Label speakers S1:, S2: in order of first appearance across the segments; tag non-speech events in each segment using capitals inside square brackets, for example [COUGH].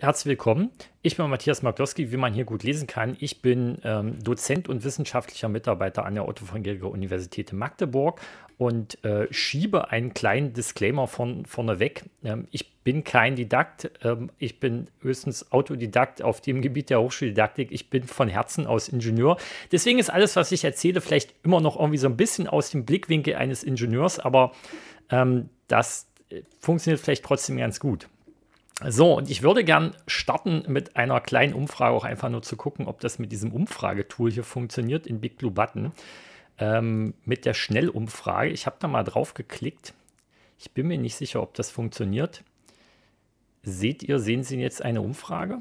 S1: Herzlich willkommen. Ich bin Matthias Maklowski, wie man hier gut lesen kann. Ich bin ähm, Dozent und wissenschaftlicher Mitarbeiter an der Otto von Geringer Universität in Magdeburg und äh, schiebe einen kleinen Disclaimer von vorneweg. Ähm, ich bin kein Didakt. Ähm, ich bin höchstens Autodidakt auf dem Gebiet der Hochschuldidaktik. Ich bin von Herzen aus Ingenieur. Deswegen ist alles, was ich erzähle, vielleicht immer noch irgendwie so ein bisschen aus dem Blickwinkel eines Ingenieurs, aber ähm, das äh, funktioniert vielleicht trotzdem ganz gut. So, und ich würde gern starten mit einer kleinen Umfrage, auch einfach nur zu gucken, ob das mit diesem Umfragetool hier funktioniert in Big Blue Button. Ähm, mit der Schnellumfrage. Ich habe da mal drauf geklickt. Ich bin mir nicht sicher, ob das funktioniert. Seht ihr, sehen Sie jetzt eine Umfrage?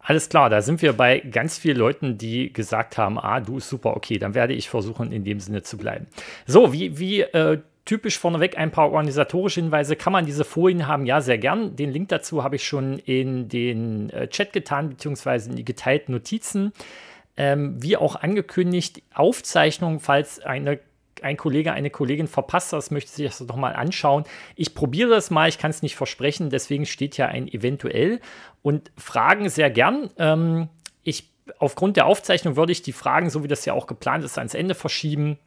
S1: Alles klar, da sind wir bei ganz vielen Leuten, die gesagt haben, ah, du ist super, okay, dann werde ich versuchen, in dem Sinne zu bleiben. So, wie, wie äh, typisch vorneweg ein paar organisatorische Hinweise. Kann man diese Folien haben? Ja, sehr gern. Den Link dazu habe ich schon in den äh, Chat getan, beziehungsweise in die geteilten Notizen. Ähm, wie auch angekündigt, Aufzeichnungen, falls eine, ein Kollege, eine Kollegin verpasst das, möchte sich das nochmal anschauen. Ich probiere das mal, ich kann es nicht versprechen, deswegen steht ja ein eventuell. Und Fragen sehr gern. Ähm, ich, aufgrund der Aufzeichnung würde ich die Fragen, so wie das ja auch geplant ist, ans Ende verschieben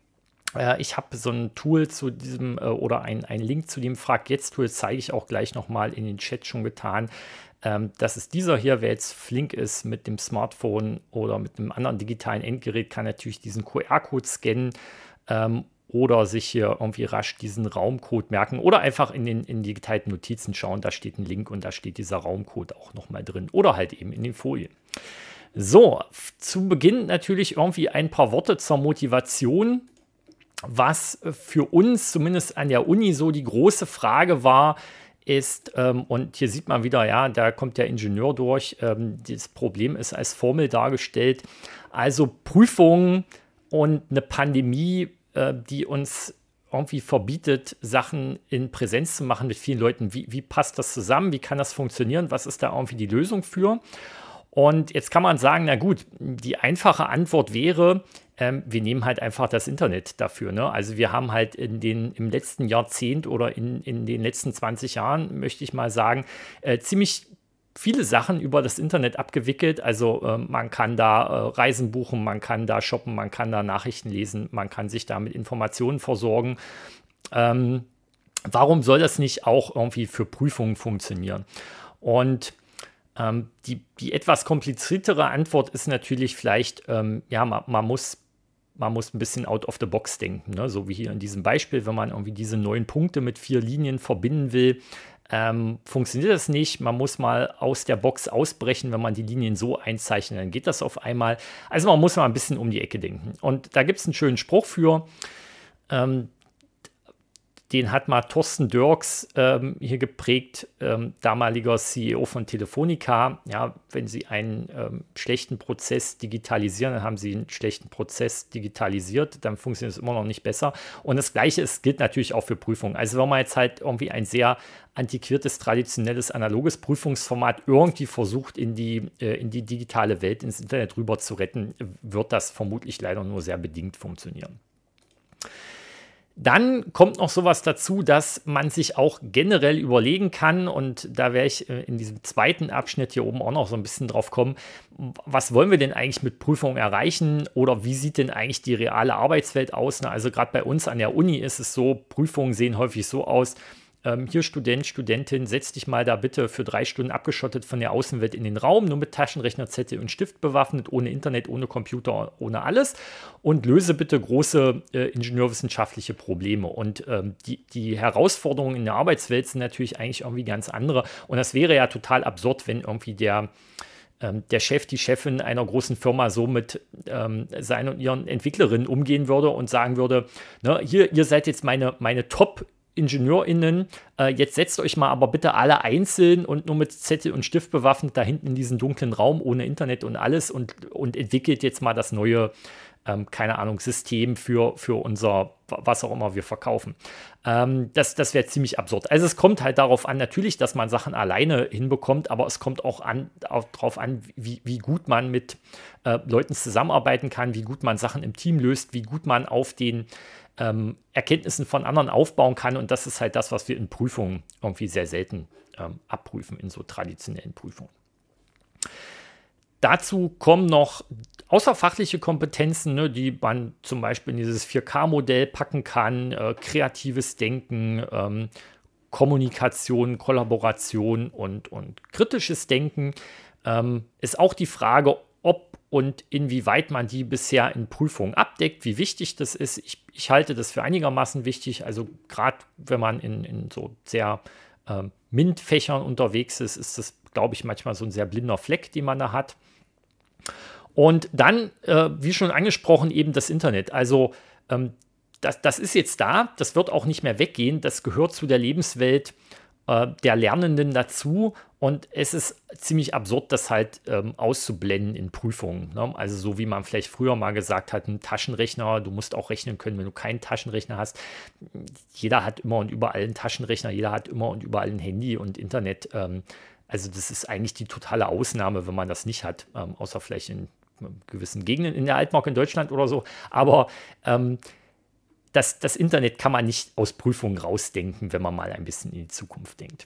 S1: äh, ich habe so ein Tool zu diesem äh, oder einen Link zu dem Frag jetzt Tool zeige ich auch gleich nochmal in den Chat schon getan. Ähm, das ist dieser hier, wer jetzt flink ist mit dem Smartphone oder mit einem anderen digitalen Endgerät, kann natürlich diesen QR-Code scannen ähm, oder sich hier irgendwie rasch diesen Raumcode merken oder einfach in den in die geteilten Notizen schauen. Da steht ein Link und da steht dieser Raumcode auch nochmal drin oder halt eben in den Folien. So, zu Beginn natürlich irgendwie ein paar Worte zur Motivation was für uns zumindest an der Uni so die große Frage war, ist, ähm, und hier sieht man wieder, ja, da kommt der Ingenieur durch, ähm, das Problem ist als Formel dargestellt. Also Prüfungen und eine Pandemie, äh, die uns irgendwie verbietet, Sachen in Präsenz zu machen mit vielen Leuten. Wie, wie passt das zusammen? Wie kann das funktionieren? Was ist da irgendwie die Lösung für? Und jetzt kann man sagen, na gut, die einfache Antwort wäre, ähm, wir nehmen halt einfach das Internet dafür. Ne? Also wir haben halt in den, im letzten Jahrzehnt oder in, in den letzten 20 Jahren, möchte ich mal sagen, äh, ziemlich viele Sachen über das Internet abgewickelt. Also äh, man kann da äh, Reisen buchen, man kann da shoppen, man kann da Nachrichten lesen, man kann sich da mit Informationen versorgen. Ähm, warum soll das nicht auch irgendwie für Prüfungen funktionieren? Und ähm, die, die etwas kompliziertere Antwort ist natürlich vielleicht, ähm, ja, man, man, muss, man muss ein bisschen out of the box denken. Ne? So wie hier in diesem Beispiel, wenn man irgendwie diese neun Punkte mit vier Linien verbinden will, ähm, funktioniert das nicht. Man muss mal aus der Box ausbrechen, wenn man die Linien so einzeichnet, dann geht das auf einmal. Also man muss mal ein bisschen um die Ecke denken. Und da gibt es einen schönen Spruch für. Ähm, den hat mal Thorsten Dirks ähm, hier geprägt, ähm, damaliger CEO von Telefonica. Ja, wenn Sie einen ähm, schlechten Prozess digitalisieren, dann haben Sie einen schlechten Prozess digitalisiert, dann funktioniert es immer noch nicht besser. Und das Gleiche ist, gilt natürlich auch für Prüfungen. Also wenn man jetzt halt irgendwie ein sehr antiquiertes, traditionelles, analoges Prüfungsformat irgendwie versucht, in die, äh, in die digitale Welt, ins Internet rüber zu retten, wird das vermutlich leider nur sehr bedingt funktionieren. Dann kommt noch sowas dazu, dass man sich auch generell überlegen kann, und da werde ich äh, in diesem zweiten Abschnitt hier oben auch noch so ein bisschen drauf kommen, was wollen wir denn eigentlich mit Prüfungen erreichen oder wie sieht denn eigentlich die reale Arbeitswelt aus? Also gerade bei uns an der Uni ist es so, Prüfungen sehen häufig so aus, ähm, hier Student, Studentin, setz dich mal da bitte für drei Stunden abgeschottet von der Außenwelt in den Raum, nur mit Taschenrechner, Zettel und Stift bewaffnet, ohne Internet, ohne Computer, ohne alles und löse bitte große äh, ingenieurwissenschaftliche Probleme. Und ähm, die, die Herausforderungen in der Arbeitswelt sind natürlich eigentlich irgendwie ganz andere. Und das wäre ja total absurd, wenn irgendwie der ähm, der Chef, die Chefin einer großen Firma so mit ähm, seinen und ihren Entwicklerinnen umgehen würde und sagen würde, ne, hier, ihr seid jetzt meine, meine Top- IngenieurInnen, äh, jetzt setzt euch mal aber bitte alle einzeln und nur mit Zettel und Stift bewaffnet da hinten in diesen dunklen Raum ohne Internet und alles und, und entwickelt jetzt mal das neue, ähm, keine Ahnung, System für, für unser, was auch immer wir verkaufen. Ähm, das das wäre ziemlich absurd. Also es kommt halt darauf an, natürlich, dass man Sachen alleine hinbekommt, aber es kommt auch, an, auch darauf an, wie, wie gut man mit äh, Leuten zusammenarbeiten kann, wie gut man Sachen im Team löst, wie gut man auf den ähm, Erkenntnissen von anderen aufbauen kann. Und das ist halt das, was wir in Prüfungen irgendwie sehr selten ähm, abprüfen, in so traditionellen Prüfungen. Dazu kommen noch außerfachliche Kompetenzen, ne, die man zum Beispiel in dieses 4K-Modell packen kann, äh, kreatives Denken, ähm, Kommunikation, Kollaboration und, und kritisches Denken. Ähm, ist auch die Frage, und inwieweit man die bisher in Prüfungen abdeckt, wie wichtig das ist. Ich, ich halte das für einigermaßen wichtig. Also gerade wenn man in, in so sehr äh, MINT-Fächern unterwegs ist, ist das, glaube ich, manchmal so ein sehr blinder Fleck, den man da hat. Und dann, äh, wie schon angesprochen, eben das Internet. Also ähm, das, das ist jetzt da, das wird auch nicht mehr weggehen, das gehört zu der Lebenswelt äh, der Lernenden dazu und es ist ziemlich absurd, das halt ähm, auszublenden in Prüfungen. Ne? Also so wie man vielleicht früher mal gesagt hat, ein Taschenrechner, du musst auch rechnen können, wenn du keinen Taschenrechner hast. Jeder hat immer und überall einen Taschenrechner, jeder hat immer und überall ein Handy und Internet. Ähm, also das ist eigentlich die totale Ausnahme, wenn man das nicht hat, ähm, außer vielleicht in ähm, gewissen Gegenden in der Altmark in Deutschland oder so. Aber ähm, das, das Internet kann man nicht aus Prüfungen rausdenken, wenn man mal ein bisschen in die Zukunft denkt.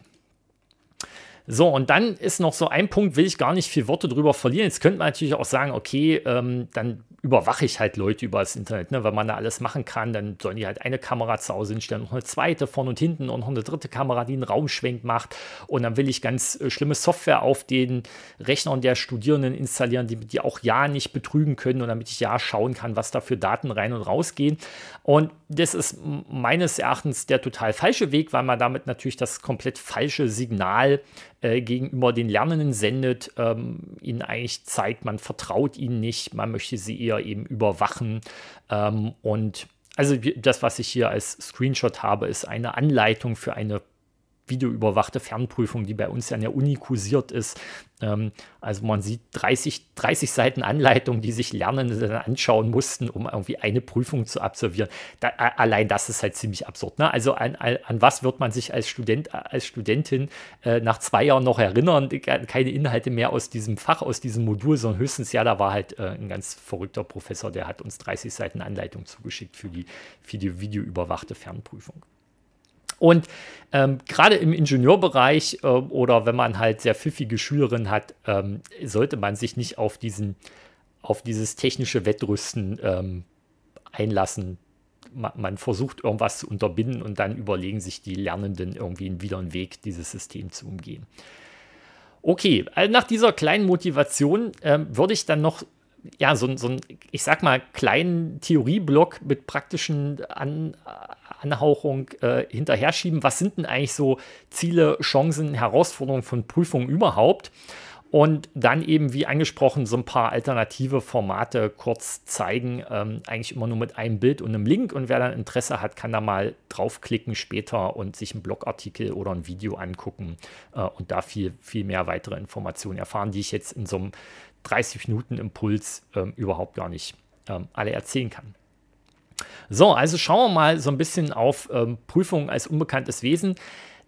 S1: So, und dann ist noch so ein Punkt, will ich gar nicht viel Worte drüber verlieren. Jetzt könnte man natürlich auch sagen, okay, ähm, dann überwache ich halt Leute über das Internet, ne? wenn man da alles machen kann, dann sollen die halt eine Kamera zu Hause hinstellen, noch eine zweite vorne und hinten und noch eine dritte Kamera, die einen Raumschwenk macht. Und dann will ich ganz äh, schlimme Software auf den Rechnern der Studierenden installieren, die, die auch ja nicht betrügen können und damit ich ja schauen kann, was da für Daten rein und raus gehen. Und das ist meines Erachtens der total falsche Weg, weil man damit natürlich das komplett falsche Signal äh, gegenüber den Lernenden sendet, ähm, ihnen eigentlich zeigt, man vertraut ihnen nicht, man möchte sie eher eben überwachen. Ähm, und also das, was ich hier als Screenshot habe, ist eine Anleitung für eine videoüberwachte Fernprüfung, die bei uns ja an der Uni kursiert ist. Ähm, also man sieht 30, 30 Seiten Anleitung, die sich Lernende anschauen mussten, um irgendwie eine Prüfung zu absolvieren. Da, allein das ist halt ziemlich absurd. Ne? Also an, an, was wird man sich als Student, als Studentin äh, nach zwei Jahren noch erinnern? Keine Inhalte mehr aus diesem Fach, aus diesem Modul, sondern höchstens, ja, da war halt äh, ein ganz verrückter Professor, der hat uns 30 Seiten Anleitung zugeschickt für die, für die videoüberwachte Fernprüfung. Und ähm, gerade im Ingenieurbereich äh, oder wenn man halt sehr pfiffige Schülerinnen hat, ähm, sollte man sich nicht auf, diesen, auf dieses technische Wettrüsten ähm, einlassen. Man, man, versucht irgendwas zu unterbinden und dann überlegen sich die Lernenden irgendwie wieder einen Weg, dieses System zu umgehen. Okay, also nach dieser kleinen Motivation ähm, würde ich dann noch ja, so, so einen, ich sag mal, kleinen Theorieblock mit praktischen An Anhauchung äh, hinterher schieben. Was sind denn eigentlich so Ziele, Chancen, Herausforderungen von Prüfungen überhaupt? Und dann eben, wie angesprochen, so ein paar alternative Formate kurz zeigen. Ähm, eigentlich immer nur mit einem Bild und einem Link. Und wer dann Interesse hat, kann da mal draufklicken später und sich einen Blogartikel oder ein Video angucken äh, und da viel, viel mehr weitere Informationen erfahren, die ich jetzt in so einem 30 Minuten Impuls ähm, überhaupt gar nicht ähm, alle erzählen kann. So, also schauen wir mal so ein bisschen auf ähm, Prüfungen als unbekanntes Wesen.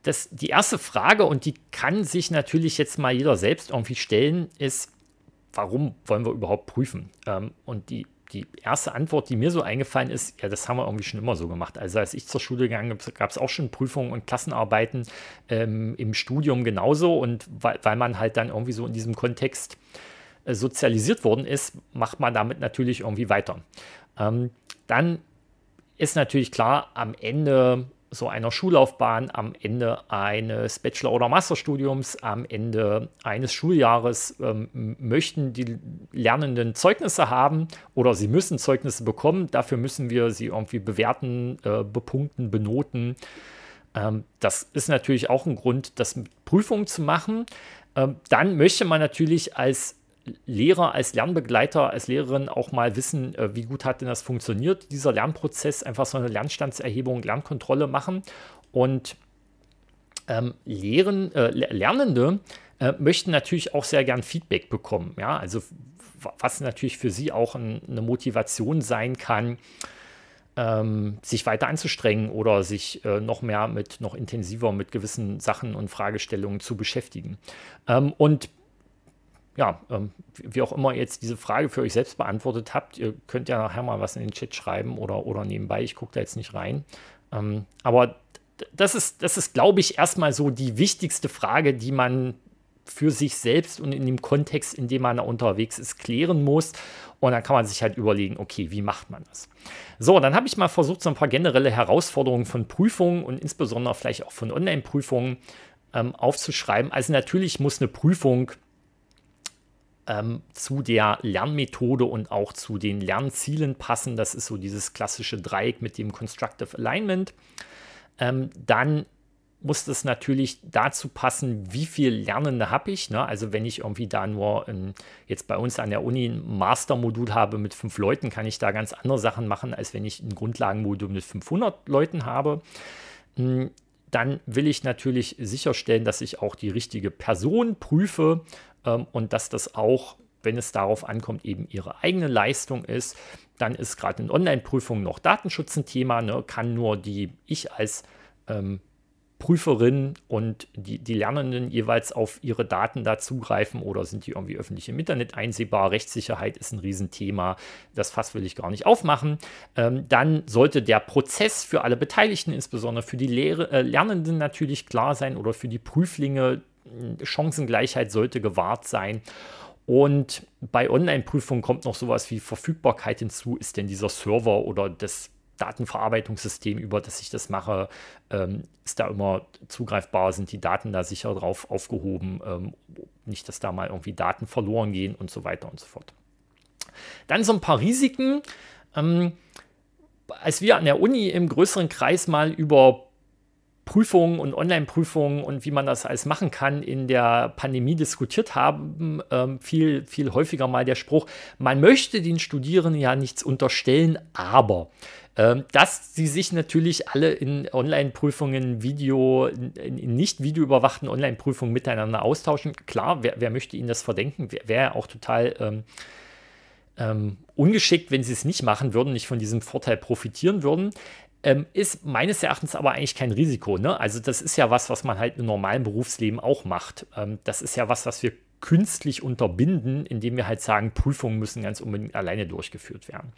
S1: Das, die erste Frage, und die kann sich natürlich jetzt mal jeder selbst irgendwie stellen, ist, warum wollen wir überhaupt prüfen? Ähm, und die, die erste Antwort, die mir so eingefallen ist, ja, das haben wir irgendwie schon immer so gemacht. Also als ich zur Schule gegangen bin, gab es auch schon Prüfungen und Klassenarbeiten ähm, im Studium genauso. Und weil, weil man halt dann irgendwie so in diesem Kontext äh, sozialisiert worden ist, macht man damit natürlich irgendwie weiter. Ähm, dann ist natürlich klar, am Ende so einer Schullaufbahn, am Ende eines Bachelor- oder Masterstudiums, am Ende eines Schuljahres ähm, möchten die Lernenden Zeugnisse haben oder sie müssen Zeugnisse bekommen. Dafür müssen wir sie irgendwie bewerten, äh, bepunkten, benoten. Ähm, das ist natürlich auch ein Grund, das mit Prüfungen zu machen. Ähm, dann möchte man natürlich als Lehrer als Lernbegleiter, als Lehrerin auch mal wissen, äh, wie gut hat denn das funktioniert, dieser Lernprozess, einfach so eine Lernstandserhebung, Lernkontrolle machen. Und ähm, Lehren, äh, Lernende äh, möchten natürlich auch sehr gern Feedback bekommen. Ja? Also was natürlich für sie auch ein, eine Motivation sein kann, ähm, sich weiter anzustrengen oder sich äh, noch mehr mit, noch intensiver mit gewissen Sachen und Fragestellungen zu beschäftigen. Ähm, und ja, ähm, wie auch immer jetzt diese Frage für euch selbst beantwortet habt, ihr könnt ja nachher mal was in den Chat schreiben oder, oder nebenbei, ich gucke da jetzt nicht rein. Ähm, aber das ist, das ist, glaube ich, erstmal so die wichtigste Frage, die man für sich selbst und in dem Kontext, in dem man da unterwegs ist, klären muss. Und dann kann man sich halt überlegen, okay, wie macht man das? So, dann habe ich mal versucht, so ein paar generelle Herausforderungen von Prüfungen und insbesondere vielleicht auch von Online-Prüfungen ähm, aufzuschreiben. Also natürlich muss eine Prüfung ähm, zu der Lernmethode und auch zu den Lernzielen passen. Das ist so dieses klassische Dreieck mit dem Constructive Alignment. Ähm, dann muss das natürlich dazu passen, wie viel Lernende habe ich. Ne? Also wenn ich irgendwie da nur in, ähm, jetzt bei uns an der Uni ein Mastermodul habe mit fünf Leuten, kann ich da ganz andere Sachen machen, als wenn ich ein Grundlagenmodul mit 500 Leuten habe. Hm, dann will ich natürlich sicherstellen, dass ich auch die richtige Person prüfe ähm, und dass das auch, wenn es darauf ankommt, eben ihre eigene Leistung ist. Dann ist gerade in Online-Prüfungen noch Datenschutz ein Thema, ne? kann nur die ich als ähm, Prüferinnen und die, die Lernenden jeweils auf ihre Daten da zugreifen oder sind die irgendwie öffentlich im Internet einsehbar? Rechtssicherheit ist ein Riesenthema. Das Fass will ich gar nicht aufmachen. Ähm, dann sollte der Prozess für alle Beteiligten, insbesondere für die Lehre, äh, Lernenden natürlich klar sein oder für die Prüflinge, Chancengleichheit sollte gewahrt sein. Und bei Online-Prüfungen kommt noch sowas wie Verfügbarkeit hinzu. Ist denn dieser Server oder das Datenverarbeitungssystem, über das ich das mache, ähm, ist da immer zugreifbar, sind die Daten da sicher drauf aufgehoben, ähm, nicht, dass da mal irgendwie Daten verloren gehen und so weiter und so fort. Dann so ein paar Risiken. Ähm, als wir an der Uni im größeren Kreis mal über Prüfungen und Online-Prüfungen und wie man das alles machen kann, in der Pandemie diskutiert haben, ähm, viel, viel häufiger mal der Spruch, man möchte den Studierenden ja nichts unterstellen, aber ähm, dass sie sich natürlich alle in Online-Prüfungen, Video, in, nicht videoüberwachten Online-Prüfungen miteinander austauschen. Klar, wer, wer, möchte ihnen das verdenken? Wäre ja auch total... Ähm, ähm, ungeschickt, wenn sie es nicht machen würden, nicht von diesem Vorteil profitieren würden ähm, ist meines Erachtens aber eigentlich kein Risiko. Ne? Also das ist ja was, was man halt im normalen Berufsleben auch macht. Ähm, das ist ja was, was wir künstlich unterbinden, indem wir halt sagen, Prüfungen müssen ganz unbedingt alleine durchgeführt werden.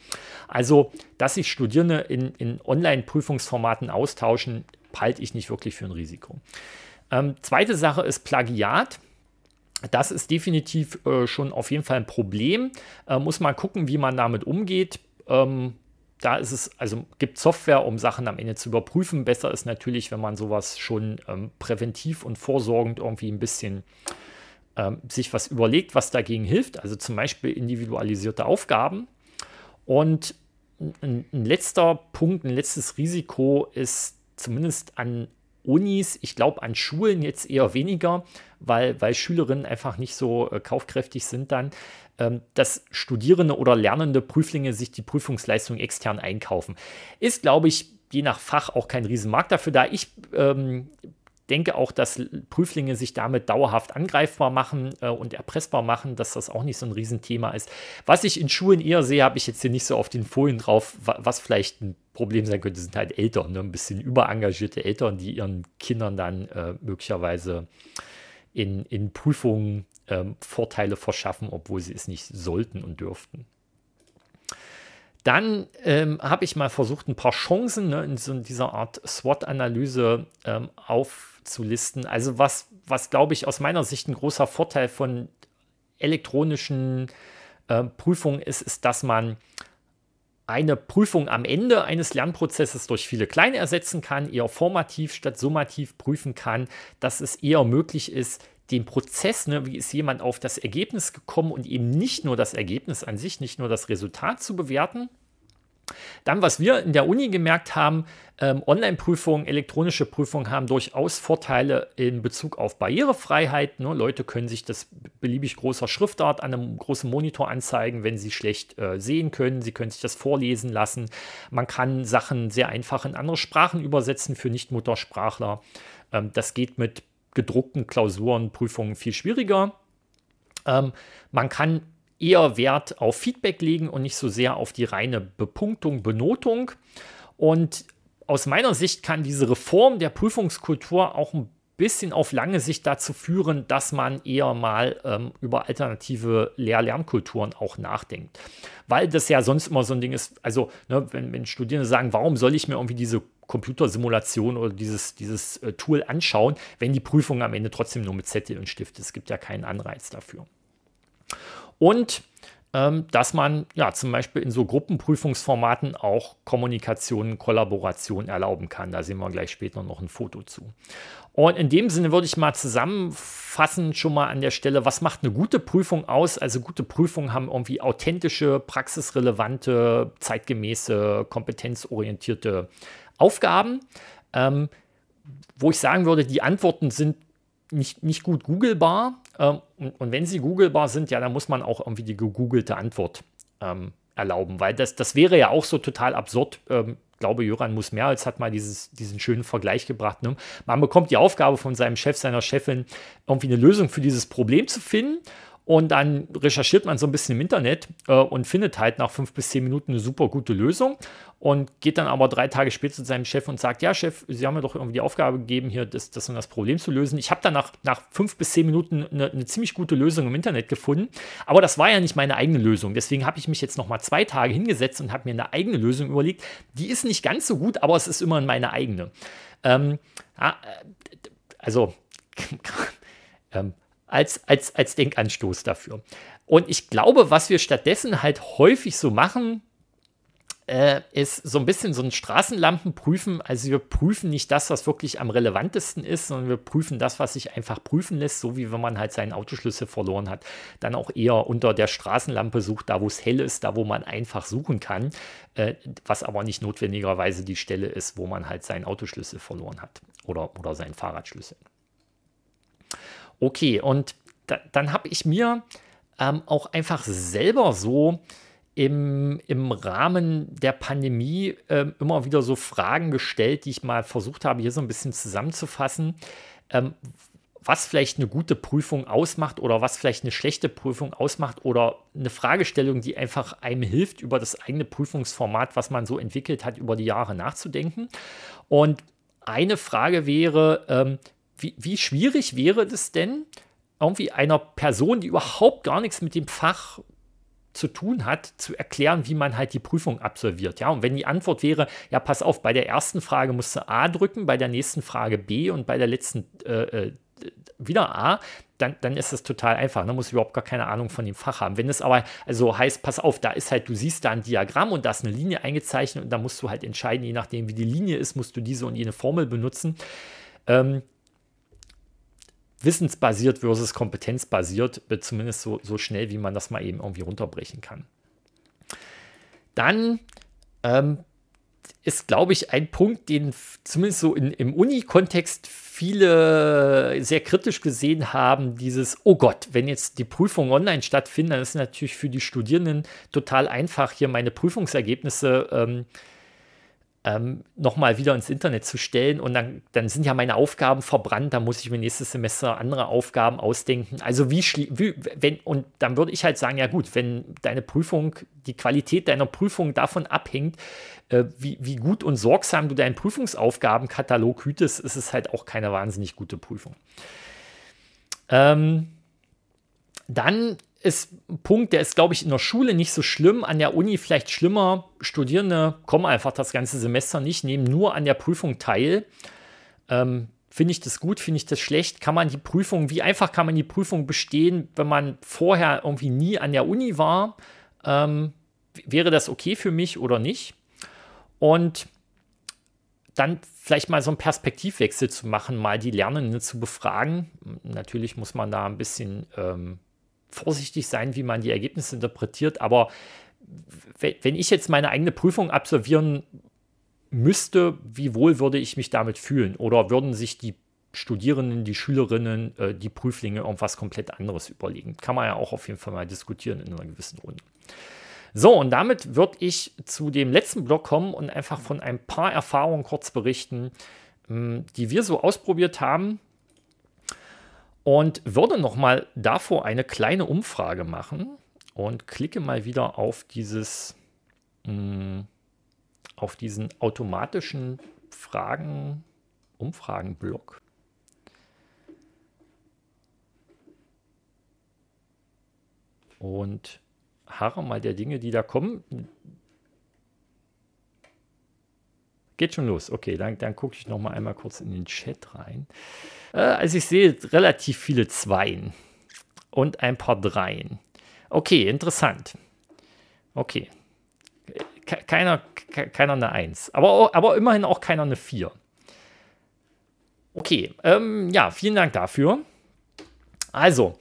S1: Also, dass sich Studierende in, in Online-Prüfungsformaten austauschen, halte ich nicht wirklich für ein Risiko. Ähm, zweite Sache ist Plagiat. Das ist definitiv äh, schon auf jeden Fall ein Problem. Äh, muss man gucken, wie man damit umgeht. Ähm, da ist es, also gibt Software, um Sachen am Ende zu überprüfen. Besser ist natürlich, wenn man sowas schon ähm, präventiv und vorsorgend irgendwie ein bisschen ähm, sich was überlegt, was dagegen hilft. Also zum Beispiel individualisierte Aufgaben. Und ein, ein letzter Punkt, ein letztes Risiko ist zumindest an Unis, ich glaube an Schulen jetzt eher weniger, weil, weil Schülerinnen einfach nicht so äh, kaufkräftig sind dann, ähm, dass Studierende oder Lernende Prüflinge sich die Prüfungsleistung extern einkaufen. Ist, glaube ich, je nach Fach auch kein Riesenmarkt dafür da. Ich ähm, denke auch, dass Prüflinge sich damit dauerhaft angreifbar machen äh, und erpressbar machen, dass das auch nicht so ein Riesenthema ist. Was ich in Schulen eher sehe, habe ich jetzt hier nicht so auf den Folien drauf, was vielleicht ein Problem sein könnte, sind halt Eltern, ne? ein bisschen überengagierte Eltern, die ihren Kindern dann äh, möglicherweise in, in Prüfungen ähm, Vorteile verschaffen, obwohl sie es nicht sollten und dürften. Dann ähm, habe ich mal versucht, ein paar Chancen ne, in so dieser Art SWOT-Analyse ähm, aufzulisten. Also was, was glaube ich aus meiner Sicht ein großer Vorteil von elektronischen äh, Prüfungen ist, ist, dass man eine Prüfung am Ende eines Lernprozesses durch viele kleine ersetzen kann, eher formativ statt summativ prüfen kann, dass es eher möglich ist, den Prozess, ne, wie ist jemand auf das Ergebnis gekommen und eben nicht nur das Ergebnis an sich, nicht nur das Resultat zu bewerten. Dann, was wir in der Uni gemerkt haben, ähm, Online-Prüfungen, elektronische Prüfungen haben durchaus Vorteile in Bezug auf Barrierefreiheit. Ne? Leute können sich das beliebig großer Schriftart an einem großen Monitor anzeigen, wenn sie schlecht äh, sehen können. Sie können sich das vorlesen lassen. Man kann Sachen sehr einfach in andere Sprachen übersetzen für Nicht-Muttersprachler. Ähm, das geht mit gedruckten Klausuren, Prüfungen viel schwieriger. Ähm, man kann eher Wert auf Feedback legen und nicht so sehr auf die reine Bepunktung, Benotung. Und aus meiner Sicht kann diese Reform der Prüfungskultur auch ein bisschen auf lange Sicht dazu führen, dass man eher mal ähm, über alternative Lehr-Lernkulturen auch nachdenkt. Weil das ja sonst immer so ein Ding ist, also ne, wenn, wenn Studierende sagen, warum soll ich mir irgendwie diese Computersimulation oder dieses, dieses äh, Tool anschauen, wenn die Prüfung am Ende trotzdem nur mit Zettel und Stift ist. Es gibt ja keinen Anreiz dafür. Und ähm, dass man ja zum Beispiel in so Gruppenprüfungsformaten auch Kommunikation, Kollaboration erlauben kann. Da sehen wir gleich später noch ein Foto zu. Und in dem Sinne würde ich mal zusammenfassen schon mal an der Stelle, was macht eine gute Prüfung aus? Also gute Prüfungen haben irgendwie authentische, praxisrelevante, zeitgemäße, kompetenzorientierte Aufgaben, ähm, wo ich sagen würde, die Antworten sind nicht, nicht gut googelbar. Ähm, und, und, wenn sie googelbar sind, ja, dann muss man auch irgendwie die gegoogelte Antwort ähm, erlauben, weil das, das wäre ja auch so total absurd. Ähm, ich glaube, Jöran muss mehr als hat mal dieses, diesen schönen Vergleich gebracht. Ne? Man bekommt die Aufgabe von seinem Chef, seiner Chefin, irgendwie eine Lösung für dieses Problem zu finden. Und dann recherchiert man so ein bisschen im Internet äh, und findet halt nach fünf bis zehn Minuten eine super gute Lösung und geht dann aber drei Tage später zu seinem Chef und sagt, ja, Chef, Sie haben mir doch irgendwie die Aufgabe gegeben, hier das, das und das Problem zu lösen. Ich habe dann nach, nach fünf bis zehn Minuten eine, eine, ziemlich gute Lösung im Internet gefunden, aber das war ja nicht meine eigene Lösung. Deswegen habe ich mich jetzt nochmal zwei Tage hingesetzt und habe mir eine eigene Lösung überlegt. Die ist nicht ganz so gut, aber es ist immer meine eigene. Ähm, äh, also, [LAUGHS] ähm, als, als, als Denkanstoß dafür. Und ich glaube, was wir stattdessen halt häufig so machen, äh, ist so ein bisschen so ein Straßenlampenprüfen. Also wir prüfen nicht das, was wirklich am relevantesten ist, sondern wir prüfen das, was sich einfach prüfen lässt, so wie wenn man halt seinen Autoschlüssel verloren hat. Dann auch eher unter der Straßenlampe sucht, da wo es hell ist, da wo man einfach suchen kann, äh, was aber nicht notwendigerweise die Stelle ist, wo man halt seinen Autoschlüssel verloren hat oder, oder seinen Fahrradschlüssel. Okay, und da, dann habe ich mir ähm, auch einfach selber so im, im Rahmen der Pandemie äh, immer wieder so Fragen gestellt, die ich mal versucht habe, hier so ein bisschen zusammenzufassen. Ähm, was vielleicht eine gute Prüfung ausmacht oder was vielleicht eine schlechte Prüfung ausmacht oder eine Fragestellung, die einfach einem hilft, über das eigene Prüfungsformat, was man so entwickelt hat, über die Jahre nachzudenken. Und eine Frage wäre, ähm, wie, wie schwierig wäre das denn, irgendwie einer Person, die überhaupt gar nichts mit dem Fach zu tun hat, zu erklären, wie man halt die Prüfung absolviert. Ja, und wenn die Antwort wäre, ja, pass auf, bei der ersten Frage musst du A drücken, bei der nächsten Frage B und bei der letzten äh, äh wieder A, dann, dann ist das total einfach. Da ne? muss überhaupt gar keine Ahnung von dem Fach haben. Wenn es aber also heißt, pass auf, da ist halt, du siehst da ein Diagramm und da ist eine Linie eingezeichnet und da musst du halt entscheiden, je nachdem, wie die Linie ist, musst du diese und jene Formel benutzen. Ähm, wissensbasiert versus kompetenzbasiert, zumindest so, so schnell, wie man das mal eben irgendwie runterbrechen kann. Dann ähm, ist, glaube ich, ein Punkt, den zumindest so in, im Uni-Kontext viele sehr kritisch gesehen haben, dieses, oh Gott, wenn jetzt die Prüfungen online stattfinden, dann ist natürlich für die Studierenden total einfach, hier meine Prüfungsergebnisse ähm, äh, ähm, nochmal wieder ins Internet zu stellen. Und dann, dann sind ja meine Aufgaben verbrannt, dann muss ich mir nächstes Semester andere Aufgaben ausdenken. Also wie, wie wenn, und dann würde ich halt sagen, ja gut, wenn deine Prüfung, die Qualität deiner Prüfung davon abhängt, äh, wie, wie gut und sorgsam du deinen Prüfungsaufgabenkatalog hütest, ist es halt auch keine wahnsinnig gute Prüfung. Ähm, dann ist ein Punkt, der ist, glaube ich, in der Schule nicht so schlimm, an der Uni vielleicht schlimmer. Studierende kommen einfach das ganze Semester nicht, nehmen nur an der Prüfung teil. Ähm, finde ich das gut, finde ich das schlecht? Kann man die Prüfung, wie einfach kann man die Prüfung bestehen, wenn man vorher irgendwie nie an der Uni war? Ähm, wäre das okay für mich oder nicht? Und dann vielleicht mal so einen Perspektivwechsel zu machen, mal die Lernenden zu befragen. Natürlich muss man da ein bisschen ähm, vorsichtig sein, wie man die Ergebnisse interpretiert, aber wenn ich jetzt meine eigene Prüfung absolvieren müsste, wie wohl würde ich mich damit fühlen? Oder würden sich die Studierenden, die Schülerinnen, äh, die Prüflinge irgendwas komplett anderes überlegen? Kann man ja auch auf jeden Fall mal diskutieren in einer gewissen Runde. So, und damit würde ich zu dem letzten Block kommen und einfach von ein paar Erfahrungen kurz berichten, hm, die wir so ausprobiert haben, und würde nochmal davor eine kleine Umfrage machen und klicke mal wieder auf dieses mm, auf diesen automatischen Fragen Umfragenblock. Und harre mal der Dinge, die da kommen. Geht schon los. Okay, dann, dann gucke ich noch mal einmal kurz in den Chat rein. Äh, also ich sehe relativ viele Zweien und ein paar Dreien. Okay, interessant. Okay. Keiner, keiner eine Eins. Aber, aber immerhin auch keiner eine Vier. Okay, ähm, ja, vielen Dank dafür. Also,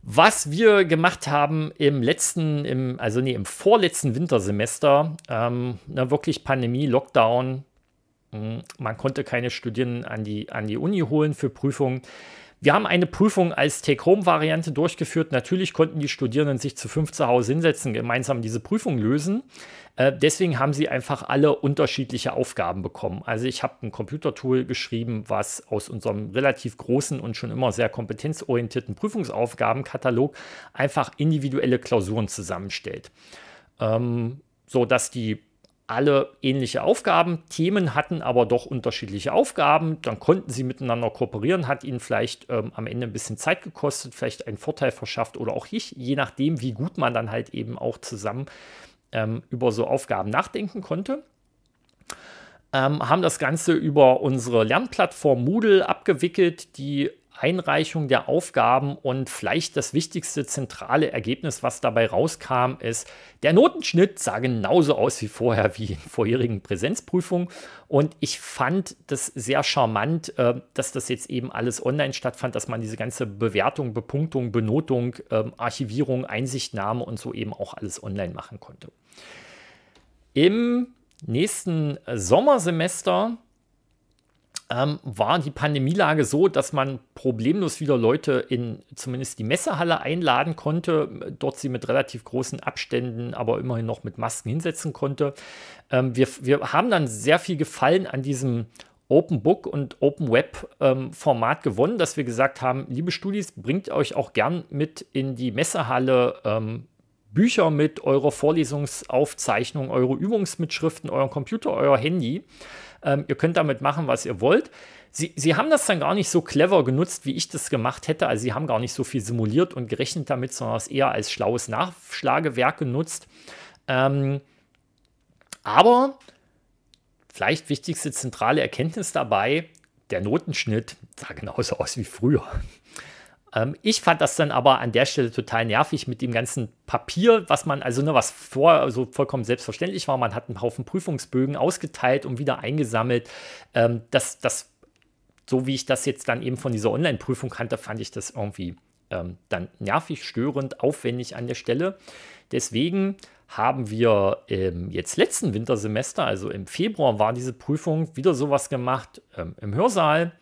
S1: was wir gemacht haben im letzten, im, also nee, im vorletzten Wintersemester, ähm, na, wirklich Pandemie, Lockdown, man konnte keine Studierenden an die, an die Uni holen für Prüfungen. Wir haben eine Prüfung als Take-Home-Variante durchgeführt. Natürlich konnten die Studierenden sich zu fünf zu Hause hinsetzen, gemeinsam diese Prüfung lösen. Äh, deswegen haben sie einfach alle unterschiedliche Aufgaben bekommen. Also ich habe ein Computertool geschrieben, was aus unserem relativ großen und schon immer sehr kompetenzorientierten Prüfungsaufgabenkatalog einfach individuelle Klausuren zusammenstellt. Ähm, so dass die alle ähnliche Aufgaben. Themen hatten aber doch unterschiedliche Aufgaben. Dann konnten sie miteinander kooperieren, hat ihnen vielleicht ähm, am Ende ein bisschen Zeit gekostet, vielleicht einen Vorteil verschafft oder auch nicht, je nachdem, wie gut man dann halt eben auch zusammen ähm, über so Aufgaben nachdenken konnte. Ähm, haben das Ganze über unsere Lernplattform Moodle abgewickelt, die Einreichung der Aufgaben und vielleicht das wichtigste zentrale Ergebnis, was dabei rauskam, ist, der Notenschnitt sah genauso aus wie vorher, wie in vorherigen Präsenzprüfungen. Und ich fand das sehr charmant, äh, dass das jetzt eben alles online stattfand, dass man diese ganze Bewertung, Bepunktung, Benotung, ähm, Archivierung, Einsichtnahme und so eben auch alles online machen konnte. Im nächsten Sommersemester ähm, war die Pandemielage so, dass man problemlos wieder Leute in zumindest die Messehalle einladen konnte, dort sie mit relativ großen Abständen, aber immerhin noch mit Masken hinsetzen konnte. Ähm, wir, wir haben dann sehr viel Gefallen an diesem Open Book und Open Web ähm, Format gewonnen, dass wir gesagt haben, liebe Studis, bringt euch auch gern mit in die Messehalle ähm, Bücher mit, eurer Vorlesungsaufzeichnung, eure Übungsmitschriften, euren Computer, euer Handy. Ähm, ihr könnt damit machen, was ihr wollt. Sie, sie haben das dann gar nicht so clever genutzt, wie ich das gemacht hätte. Also sie haben gar nicht so viel simuliert und gerechnet damit, sondern es eher als schlaues Nachschlagewerk genutzt. Ähm, aber vielleicht wichtigste zentrale Erkenntnis dabei, der Notenschnitt sah genauso aus wie früher. Ähm, ich fand das dann aber an der Stelle total nervig mit dem ganzen Papier, was man, also ne, was vor, also vollkommen selbstverständlich war, man hat einen Haufen Prüfungsbögen ausgeteilt und wieder eingesammelt. Ähm, das, das, so wie ich das jetzt dann eben von dieser Online-Prüfung kannte, fand ich das irgendwie ähm, dann nervig, störend, aufwendig an der Stelle. Deswegen haben wir ähm, jetzt letzten Wintersemester, also im Februar war diese Prüfung, wieder sowas gemacht ähm, im Hörsaal.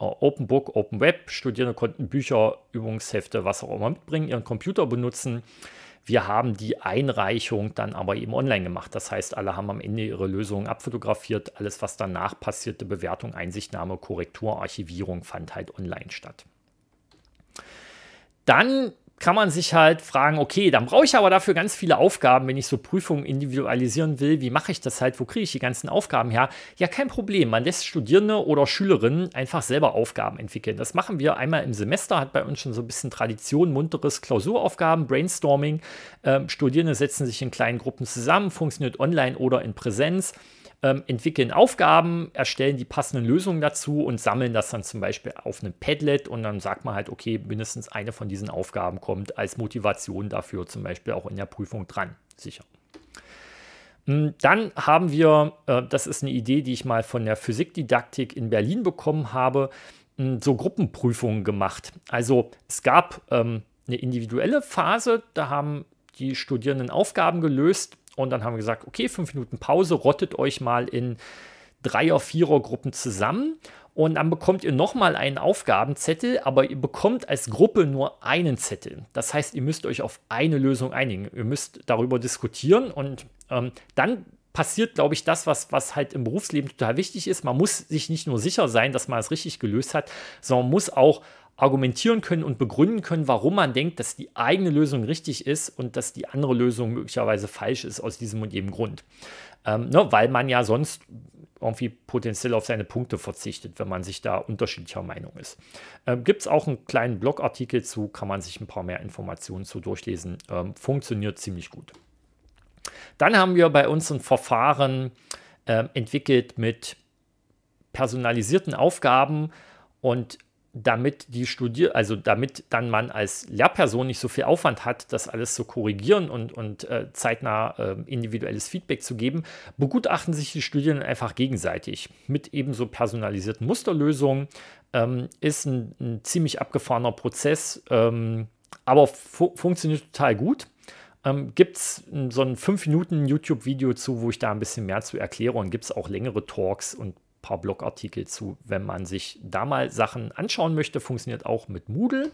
S1: Äh, Open Book, Open Web. Studierende konnten Bücher, Übungshefte, was auch immer mitbringen, ihren Computer benutzen. Wir haben die Einreichung dann aber eben online gemacht. Das heißt, alle haben am Ende ihre Lösungen abfotografiert. Alles, was danach passierte, Bewertung, Einsichtnahme, Korrektur, Archivierung, fand halt online statt. Dann kann man sich halt fragen, okay, dann brauche ich aber dafür ganz viele Aufgaben, wenn ich so Prüfungen individualisieren will. Wie mache ich das halt? Wo kriege ich die ganzen Aufgaben her? Ja, kein Problem. Man lässt Studierende oder Schülerinnen einfach selber Aufgaben entwickeln. Das machen wir einmal im Semester, hat bei uns schon so ein bisschen Tradition, munteres Klausuraufgaben, Brainstorming. Ähm, Studierende setzen sich in kleinen Gruppen zusammen, funktioniert online oder in Präsenz ähm, entwickeln Aufgaben, erstellen die passenden Lösungen dazu und sammeln das dann zum Beispiel auf einem Padlet und dann sagt man halt, okay, mindestens eine von diesen Aufgaben kommt als Motivation dafür zum Beispiel auch in der Prüfung dran, sicher. Hm, dann haben wir, äh, das ist eine Idee, die ich mal von der Physikdidaktik in Berlin bekommen habe, hm, so Gruppenprüfungen gemacht. Also es gab ähm, eine individuelle Phase, da haben die Studierenden Aufgaben gelöst und dann haben wir gesagt, okay, fünf Minuten Pause, rottet euch mal in Dreier-, Vierer-Gruppen zusammen. Und dann bekommt ihr nochmal einen Aufgabenzettel, aber ihr bekommt als Gruppe nur einen Zettel. Das heißt, ihr müsst euch auf eine Lösung einigen. Ihr müsst darüber diskutieren und ähm, dann passiert, glaube ich, das, was, was halt im Berufsleben total wichtig ist. Man muss sich nicht nur sicher sein, dass man es richtig gelöst hat, sondern muss auch argumentieren können und begründen können, warum man denkt, dass die eigene Lösung richtig ist und dass die andere Lösung möglicherweise falsch ist aus diesem und jedem Grund. Ähm, ne, weil man ja sonst irgendwie potenziell auf seine Punkte verzichtet, wenn man sich da unterschiedlicher Meinung ist. Ähm, Gibt es auch einen kleinen Blogartikel zu, kann man sich ein paar mehr Informationen zu durchlesen. Ähm, funktioniert ziemlich gut. Dann haben wir bei uns ein Verfahren ähm, entwickelt mit personalisierten Aufgaben und damit die Studier also damit dann man als Lehrperson nicht so viel Aufwand hat, das alles zu korrigieren und, und äh, zeitnah äh, individuelles Feedback zu geben, begutachten sich die Studierenden einfach gegenseitig mit ebenso personalisierten Musterlösungen. Ähm, ist ein, ein, ziemlich abgefahrener Prozess, ähm, aber fu funktioniert total gut. Ähm, gibt es so ein 5 Minuten YouTube-Video zu, wo ich da ein bisschen mehr zu erkläre und gibt es auch längere Talks und paar Blogartikel zu, wenn man sich da mal Sachen anschauen möchte. Funktioniert auch mit Moodle.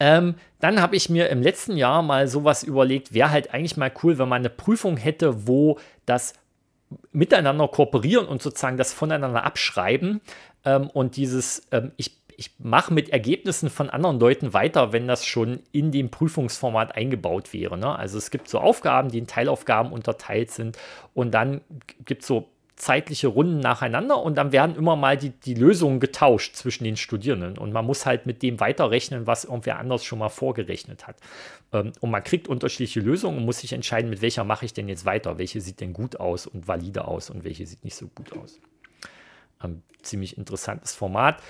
S1: Ähm, dann habe ich mir im letzten Jahr mal sowas überlegt, wäre halt eigentlich mal cool, wenn man eine Prüfung hätte, wo das miteinander kooperieren und sozusagen das voneinander abschreiben ähm, und dieses, ähm, ich, ich mache mit Ergebnissen von anderen Leuten weiter, wenn das schon in dem Prüfungsformat eingebaut wäre. Ne? Also es gibt so Aufgaben, die in Teilaufgaben unterteilt sind und dann gibt es so zeitliche Runden nacheinander und dann werden immer mal die, die Lösungen getauscht zwischen den Studierenden und man muss halt mit dem weiterrechnen, was irgendwer anders schon mal vorgerechnet hat. Ähm, und man kriegt unterschiedliche Lösungen und muss sich entscheiden, mit welcher mache ich denn jetzt weiter, welche sieht denn gut aus und valide aus und welche sieht nicht so gut aus. Ähm, ziemlich interessantes Format.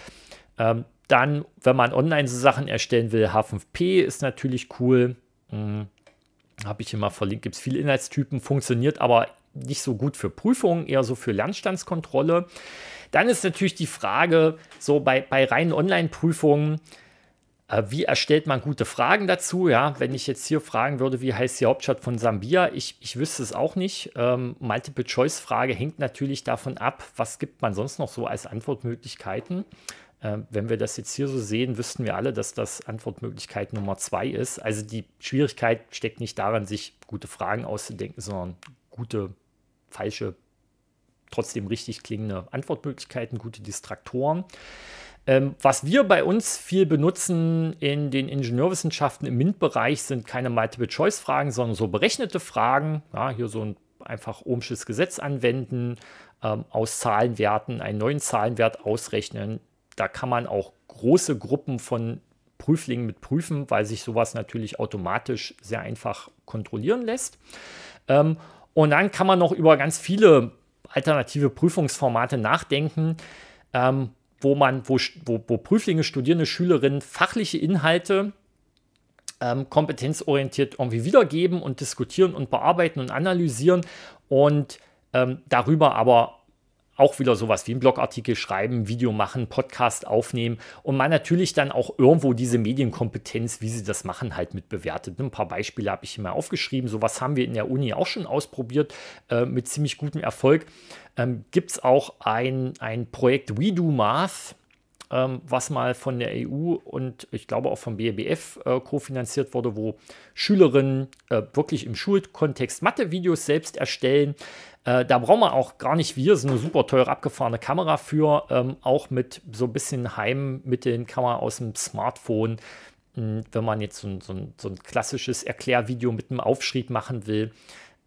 S1: Ähm, dann, wenn man online so Sachen erstellen will, H5P ist natürlich cool. Hm, habe ich hier mal verlinkt, gibt es viele Inhaltstypen, funktioniert aber nicht so gut für Prüfungen, eher so für Lernstandskontrolle. Dann ist natürlich die Frage, so bei, bei reinen Online-Prüfungen, äh, wie erstellt man gute Fragen dazu? Ja, wenn ich jetzt hier fragen würde, wie heißt die Hauptstadt von Sambia? Ich, ich wüsste es auch nicht. Ähm, Multiple-Choice-Frage hängt natürlich davon ab, was gibt man sonst noch so als Antwortmöglichkeiten. Ähm, wenn wir das jetzt hier so sehen, wüssten wir alle, dass das Antwortmöglichkeit Nummer zwei ist. Also die Schwierigkeit steckt nicht daran, sich gute Fragen auszudenken, sondern gute, falsche, trotzdem richtig klingende Antwortmöglichkeiten, gute Distraktoren. Ähm, was wir bei uns viel benutzen in den Ingenieurwissenschaften im MINT-Bereich sind keine Multiple-Choice-Fragen, sondern so berechnete Fragen. Ja, hier so ein einfach Ohmsches Gesetz anwenden, ähm, aus Zahlenwerten einen neuen Zahlenwert ausrechnen. Da kann man auch große Gruppen von Prüflingen mit prüfen, weil sich sowas natürlich automatisch sehr einfach kontrollieren lässt. Ähm, und dann kann man noch über ganz viele alternative Prüfungsformate nachdenken, ähm, wo man, wo, wo, wo, Prüflinge, Studierende, Schülerinnen fachliche Inhalte ähm, kompetenzorientiert irgendwie wiedergeben und diskutieren und bearbeiten und analysieren und ähm, darüber aber auch wieder sowas wie einen Blogartikel schreiben, Video machen, Podcast aufnehmen und man natürlich dann auch irgendwo diese Medienkompetenz, wie sie das machen, halt mit bewertet. Ein paar Beispiele habe ich hier mal aufgeschrieben. Sowas haben wir in der Uni auch schon ausprobiert äh, mit ziemlich gutem Erfolg. Ähm, Gibt es auch ein, ein Projekt We Do Math, ähm, was mal von der EU und ich glaube auch vom BMBF äh, kofinanziert wurde, wo Schülerinnen äh, wirklich im Schulkontext Mathe-Videos selbst erstellen, äh, da braucht man auch gar nicht wir, so eine super teure abgefahrene Kamera für, ähm, auch mit so ein bisschen Heimmitteln-Kamera aus dem Smartphone. Hm, wenn man jetzt so, so, so, ein klassisches Erklärvideo mit einem Aufschrieb machen will,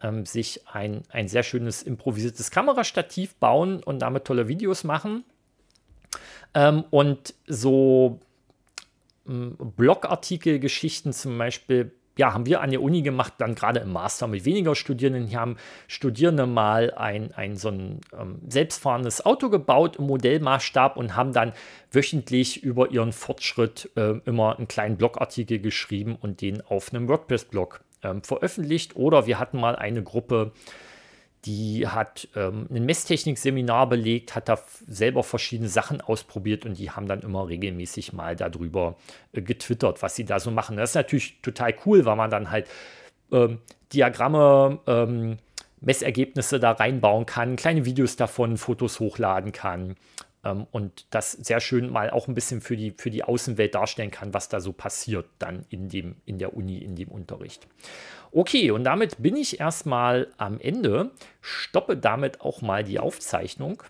S1: ähm, sich ein, ein sehr schönes improvisiertes Kamerastativ bauen und damit tolle Videos machen. Ähm, und so hm, Blogartikel-Geschichten zum Beispiel ja, haben wir an der Uni gemacht, dann gerade im Master mit weniger Studierenden. Hier haben Studierende mal ein, ein so ein ähm, selbstfahrendes Auto gebaut im Modellmaßstab und haben dann wöchentlich über ihren Fortschritt äh, immer einen kleinen Blogartikel geschrieben und den auf einem WordPress-Blog äh, veröffentlicht. Oder wir hatten mal eine Gruppe, die hat ähm, ein Messtechnik-Seminar belegt, hat da selber verschiedene Sachen ausprobiert und die haben dann immer regelmäßig mal darüber äh, getwittert, was sie da so machen. Das ist natürlich total cool, weil man dann halt ähm, Diagramme, ähm, Messergebnisse da reinbauen kann, kleine Videos davon, Fotos hochladen kann ähm, und das sehr schön mal auch ein bisschen für die, für die Außenwelt darstellen kann, was da so passiert dann in, dem, in der Uni, in dem Unterricht. Okay, und damit bin ich erstmal am Ende, stoppe damit auch mal die Aufzeichnung.